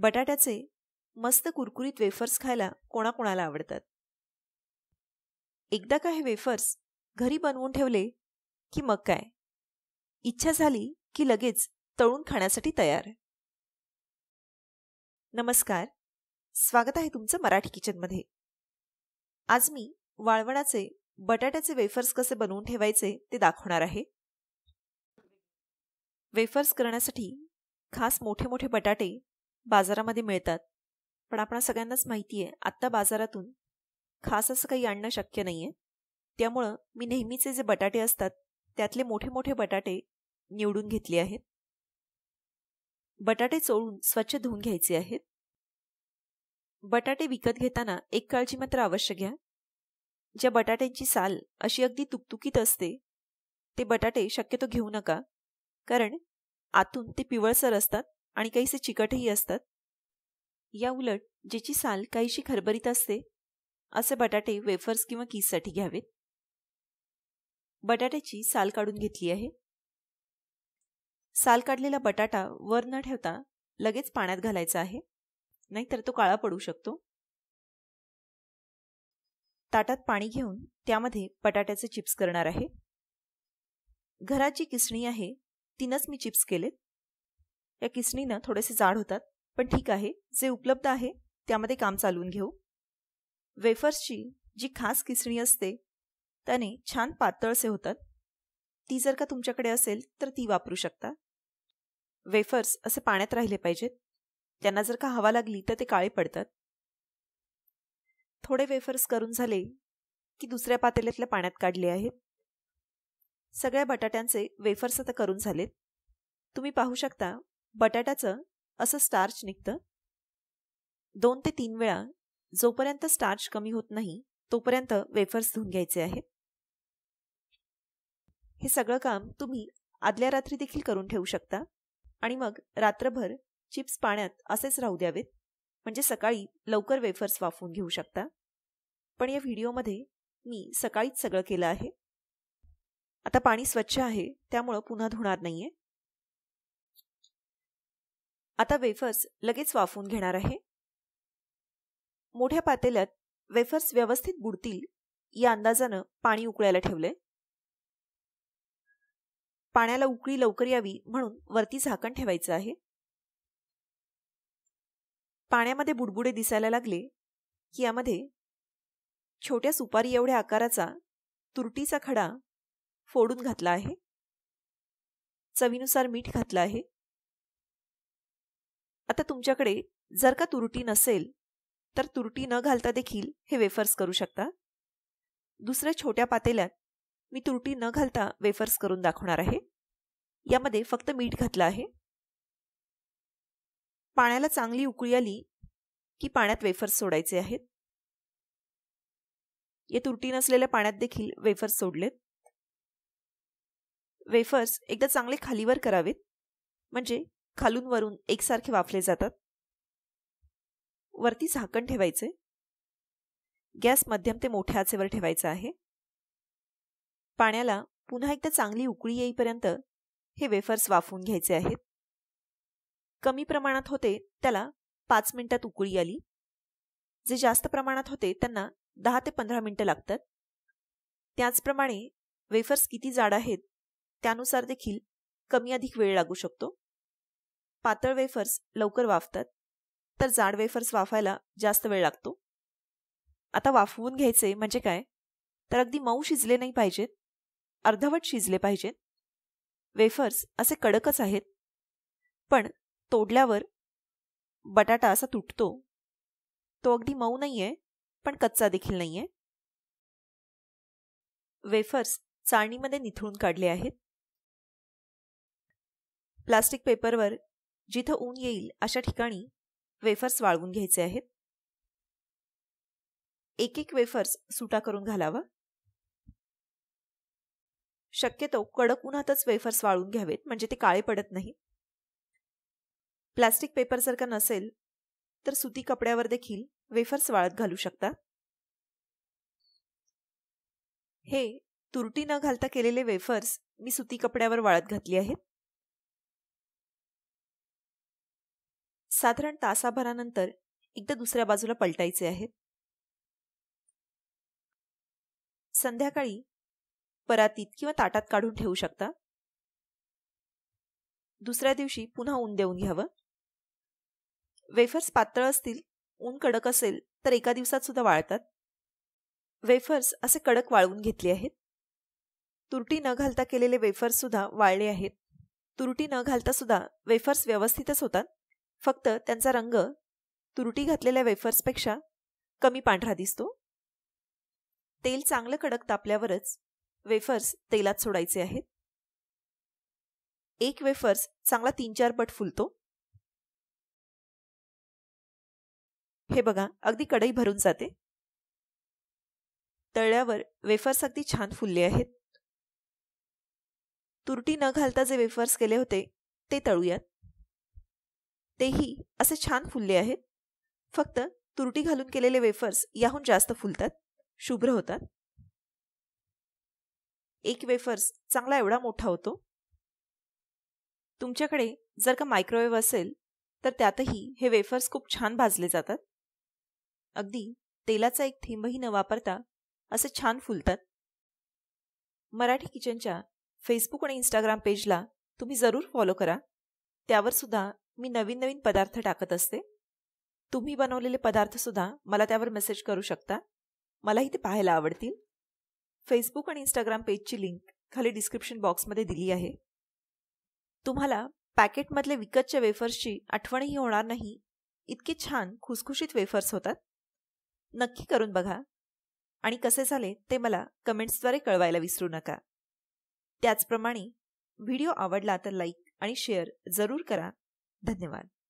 बटाट्याचे मस्त कुरकुरीत वेफर्स खायला कोणाकोणाला आवडतात एकदा का हे वेफर्स घरी बनवून ठेवले की मग काय इच्छा झाली की लगेच तळून खाण्यासाठी तयार नमस्कार स्वागत आहे तुमचं मराठी किचनमध्ये आज मी वाळवणाचे बटाट्याचे वेफर्स कसे बनवून ठेवायचे ते दाखवणार आहे वेफर्स करण्यासाठी खास मोठे मोठे बटाटे बाजारामध्ये मिळतात पण आपण सगळ्यांनाच माहिती आहे आत्ता बाजारातून खास असं काही आणणं शक्य नाही आहे त्यामुळं मी नेहमीचे जे बटाटे असतात त्यातले मोठे मोठे बटाटे निवडून घेतले आहेत बटाटे चोळून स्वच्छ धुवून घ्यायचे आहेत बटाटे विकत घेताना एक काळजी मात्र अवश्य घ्या ज्या बटाट्यांची साल अशी अगदी तुकतुकीत असते ते बटाटे शक्यतो घेऊ नका कारण आतून ते पिवळसर असतात आणि काहीसे चिकटही असतात या उलट ज्याची साल काहीशी खरबरीत असते असे बटाटे वेफर्स किंवा कीजसाठी घ्यावेत बटाट्याची साल काढून घेतली आहे साल काढलेला बटाटा वर न ठेवता लगेच पाण्यात घालायचा आहे नाहीतर तो काळा पडू शकतो ताटात पाणी घेऊन त्यामध्ये बटाट्याचे चिप्स करणार आहे घरात जी किसणी आहे तिनंच मी चिप्स केलेत या किसणीनं थोडेसे जाड होतात पण ठीक आहे जे उपलब्ध आहे त्यामध्ये काम चालवून घेऊ वेफर्सची जी खास किसणी असते त्याने छान पातळसे होतात ती जर का तुमच्याकडे असेल तर ती वापरू शकता वेफर्स असे पाण्यात राहिले पाहिजेत त्यांना जर का हवा लागली तर ते काळे पडतात थोडे वेफर्स करून झाले की दुसऱ्या पातेल्यातल्या पाण्यात काढले आहेत सगळ्या बटाट्यांचे वेफर्स आता करून झालेत तुम्ही पाहू शकता बटाट्याचं असं स्टार्च निघतं दोन ते तीन वेळा जोपर्यंत स्टार्च कमी होत नाही तोपर्यंत वेफर्स धुवून घ्यायचे आहेत हे सगळं काम तुम्ही आदल्या रात्री देखील करून ठेवू शकता आणि मग रात्रभर चिप्स पाण्यात असेच राहू द्यावेत म्हणजे सकाळी लवकर वेफर्स वाफवून घेऊ शकता पण या व्हिडिओमध्ये मी सकाळीच सगळं केलं आहे आता पाणी स्वच्छ आहे त्यामुळं पुन्हा धुणार नाहीये आता वेफर्स लगेच वाफवून घेणार आहे मोठ्या पातेल्यात वेफर्स व्यवस्थित बुडतील या अंदाजानं पाणी उकळायला ठेवलंय पाण्याला उकळी लवकर यावी म्हणून वरती झाकण ठेवायचं आहे पाण्यामध्ये बुडबुडे दिसायला लागले की यामध्ये छोट्या सुपारी एवढ्या आकाराचा तुरटीचा खडा फोडून घातला आहे चवीनुसार मीठ घातलं आहे आता तुमच्याकडे जर का तुरटी नसेल तर तुरटी न घालता देखील हे वेफर्स करू शकता दुसऱ्या छोट्या पातेल्यात मी तुरटी न घालता वेफर्स करून दाखवणार आहे यामध्ये फक्त मीठ घातलं आहे पाण्याला चांगली उकळी आली की पाण्यात वेफर्स सोडायचे आहेत या तुरटी नसलेल्या पाण्यात देखील वेफर्स सोडलेत वेफर्स एकदा चांगले खालीवर करावेत म्हणजे खालून वरून एकसारखे वाफले जातात वरती झाकण ठेवायचे गॅस मध्यम ते मोठ्या आचेवर ठेवायचा आहे पाण्याला पुन्हा एकदा चांगली उकळी येईपर्यंत हे वेफर्स वाफवून घ्यायचे आहेत कमी प्रमाणात होते त्याला पाच मिनिटात उकळी आली जे जास्त प्रमाणात होते त्यांना दहा ते पंधरा मिनिटं लागतात त्याचप्रमाणे वेफर्स किती जाड आहेत त्यानुसार देखील कमी अधिक वेळ लागू शकतो पातळ वेफर्स लवकर वाफतात तर जाड वेफर्स वाफायला जास्त वेळ लागतो आता वाफवून घ्यायचे म्हणजे काय तर अगदी मऊ शिजले नाही पाहिजेत अर्धवट शिजले पाहिजेत वेफर्स असे कडकच आहेत पण तोडल्यावर बटाटा असा तुटतो तो अगदी मऊ नाहीये पण कच्चा देखील नाहीये वेफर्स चाळणीमध्ये निथळून काढले आहेत प्लास्टिक पेपरवर जिथं ऊन येईल अशा ठिकाणी वेफर्स वाळवून घ्यायचे आहेत एक एक वेफर्स सुटा करून घालावा शक्यतो कडक उन्हातच वेफर्स वाळून घ्यावेत म्हणजे ते काळे पडत नाही प्लास्टिक पेपर जर का नसेल तर सुती कपड्यावर देखील वेफर्स वाळत घालू शकता हे तुरटी न घालता केलेले वेफर्स मी सुती कपड्यावर वाळत घातली आहेत साधारण तासाभरानंतर एकदा दुसऱ्या बाजूला पलटायचे आहेत संध्याकाळी परातीत किंवा ताटात काढून ठेवू शकता दुसऱ्या दिवशी पुन्हा ऊन देऊन घ्यावं वेफर्स पातळ असतील ऊन कडक असेल तर एका दिवसात सुद्धा वाळतात वेफर्स असे कडक वाळवून घेतले आहेत तुरटी न घालता केलेले वेफर्स सुद्धा वाळले आहेत तुरटी न घालता सुद्धा वेफर्स व्यवस्थितच होतात फक्त त्यांचा रंग तुरटी घातलेल्या वेफर्सपेक्षा कमी पांढरा दिसतो तेल चांगलं कडक तापल्यावरच वेफर्स तेलात सोडायचे आहेत एक वेफर्स चांगला तीन चार पट फुलतो हे बघा अगदी कढई भरून जाते तळल्यावर वेफर्स अगदी छान फुलले आहेत तुरटी न घालता जे वेफर्स केले होते ते तळूयात तेही असे छान फुलले आहेत फक्त तुरटी घालून केलेले वेफर्स याहून जास्त फुलतात शुभ्र होतात एक वेफर्स चांगला एवढा मोठा होतो तुमच्याकडे जर का मायक्रोवेव्ह असेल तर त्यातही हे वेफर्स खूप छान भाजले जातात अगदी तेलाचा एक थेंबही न वापरता असे छान फुलतात मराठी किचनच्या फेसबुक आणि इंस्टाग्राम पेजला तुम्ही जरूर फॉलो करा त्यावर सुद्धा मी नवीन नवीन पदार्थ टाकत असते तुम्ही बनवलेले पदार्थसुद्धा मला त्यावर मेसेज करू शकता मलाही ते पाहायला आवडतील फेसबुक आणि इंस्टाग्राम पेजची लिंक खाली डिस्क्रिप्शन बॉक्समध्ये दिली आहे तुम्हाला पॅकेटमधले विकतच्या वेफर्सची आठवणही होणार नाही इतके छान खुसखुशीत वेफर्स होतात नक्की करून बघा आणि कसे झाले ते मला कमेंट्सद्वारे कळवायला विसरू नका त्याचप्रमाणे व्हिडिओ आवडला तर लाईक आणि शेअर जरूर करा धन्यवाद